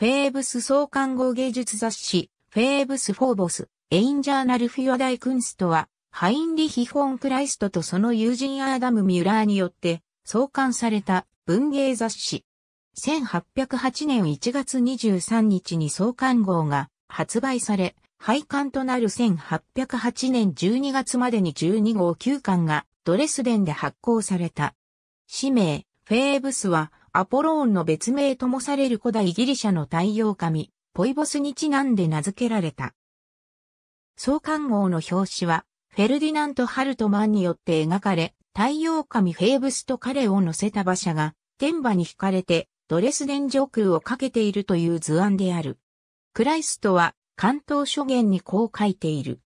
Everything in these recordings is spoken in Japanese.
フェーブス総刊号芸術雑誌、フェーブス・フォーボス、エインジャーナルフィアダイクンストは、ハインリヒ・フォン・クライストとその友人アーダム・ミュラーによって創刊された文芸雑誌。1808年1月23日に創刊号が発売され、廃刊となる1808年12月までに12号9巻がドレスデンで発行された。氏名、フェーブスはアポローンの別名ともされる古代ギリシャの太陽神、ポイボスにちなんで名付けられた。創刊号の表紙は、フェルディナント・ハルトマンによって描かれ、太陽神フェーブスと彼を乗せた馬車が、天馬に惹かれて、ドレスデン上空をかけているという図案である。クライストは、関東書言にこう書いている。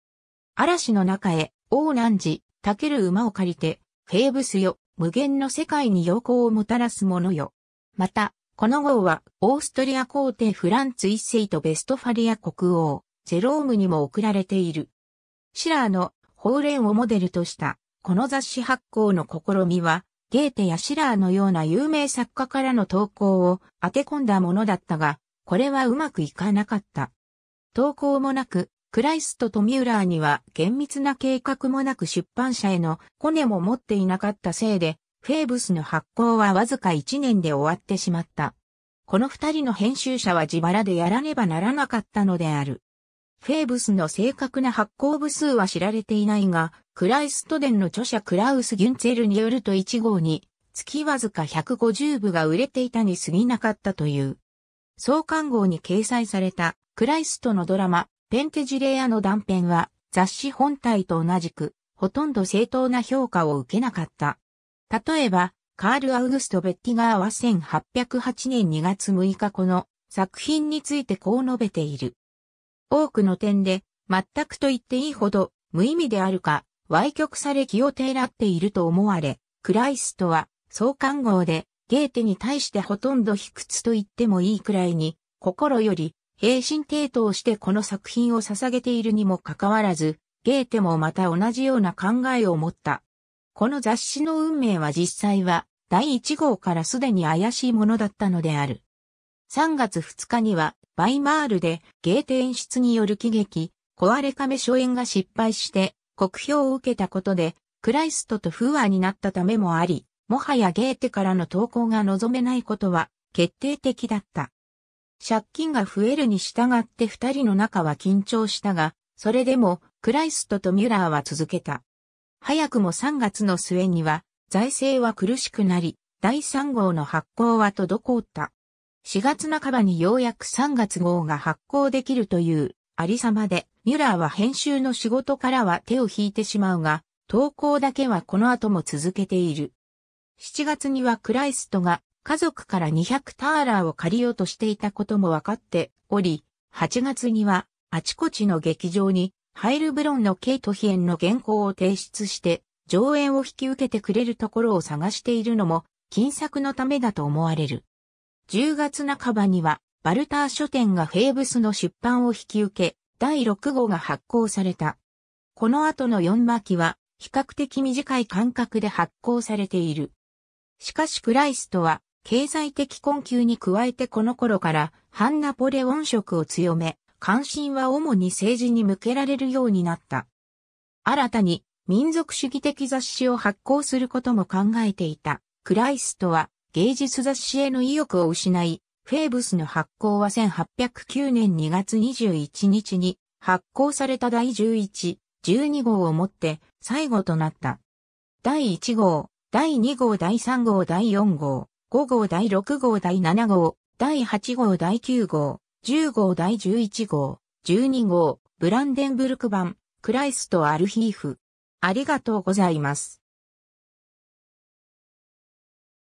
嵐の中へ、王南寺、たける馬を借りて、フェーブスよ、無限の世界に陽光をもたらすものよ。また、この号は、オーストリア皇帝フランツ一世とベストファリア国王、ゼロームにも送られている。シラーの法令をモデルとした、この雑誌発行の試みは、ゲーテやシラーのような有名作家からの投稿を当て込んだものだったが、これはうまくいかなかった。投稿もなく、クライスとトミューラーには厳密な計画もなく出版社へのコネも持っていなかったせいで、フェーブスの発行はわずか1年で終わってしまった。この二人の編集者は自腹でやらねばならなかったのである。フェーブスの正確な発行部数は知られていないが、クライスト伝の著者クラウス・ギュンツェルによると1号に、月わずか150部が売れていたに過ぎなかったという。創刊号に掲載されたクライストのドラマ、ペンテジレアの断片は雑誌本体と同じく、ほとんど正当な評価を受けなかった。例えば、カール・アウグスト・ベッティガーは1808年2月6日この作品についてこう述べている。多くの点で、全くと言っていいほど無意味であるか、歪曲され気をてらっていると思われ、クライストは相関号でゲーテに対してほとんど卑屈と言ってもいいくらいに、心より平身帝としてこの作品を捧げているにもかかわらず、ゲーテもまた同じような考えを持った。この雑誌の運命は実際は第1号からすでに怪しいものだったのである。3月2日にはバイマールでゲーテ演出による喜劇、壊れ亀初演が失敗して酷評を受けたことでクライストと不和になったためもあり、もはやゲーテからの投稿が望めないことは決定的だった。借金が増えるに従って二人の仲は緊張したが、それでもクライストとミュラーは続けた。早くも3月の末には財政は苦しくなり、第3号の発行は滞った。4月半ばにようやく3月号が発行できるというありさまで、ミュラーは編集の仕事からは手を引いてしまうが、投稿だけはこの後も続けている。7月にはクライストが家族から200ターラーを借りようとしていたことも分かっており、8月にはあちこちの劇場にハイルブロンのケイトヒエンの原稿を提出して上演を引き受けてくれるところを探しているのも金作のためだと思われる。10月半ばにはバルター書店がフェーブスの出版を引き受け、第6号が発行された。この後の4巻は比較的短い間隔で発行されている。しかしクライストは経済的困窮に加えてこの頃から反ナポレオン色を強め、関心は主に政治に向けられるようになった。新たに民族主義的雑誌を発行することも考えていた。クライストは芸術雑誌への意欲を失い、フェーブスの発行は1809年2月21日に発行された第11、12号をもって最後となった。第1号、第2号、第3号、第4号、5号第6号第7号、第8号第9号、10号第11号、12号、ブランデンブルク版、クライスト・アルヒーフ。ありがとうございます。